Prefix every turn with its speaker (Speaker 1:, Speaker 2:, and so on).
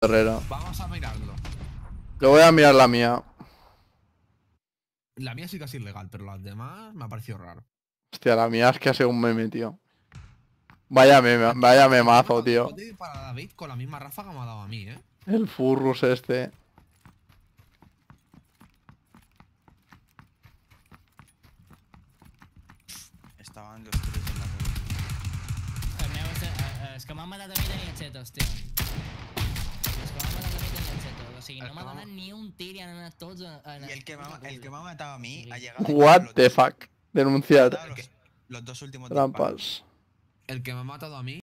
Speaker 1: Vamos a mirarlo. Yo voy a mirar la mía.
Speaker 2: La mía sí que es ilegal, pero las demás me ha parecido raro.
Speaker 1: Hostia, la mía es que ha sido un meme, tío. Vaya meme, vaya memazo, tío.
Speaker 3: Para David con la misma ráfaga me ha dado a mí, eh.
Speaker 4: El furrus este.
Speaker 5: Estaban los tres
Speaker 6: en la eh, eh, eh, Es que me han matado a mí de tío si no me dan ni un tiri a todos. y el que, me, el que ha
Speaker 1: matado a mí sí. ha llegado. What the fuck. Denunciado. Los, los, dos últimos trampas.
Speaker 3: El que me ha matado a mí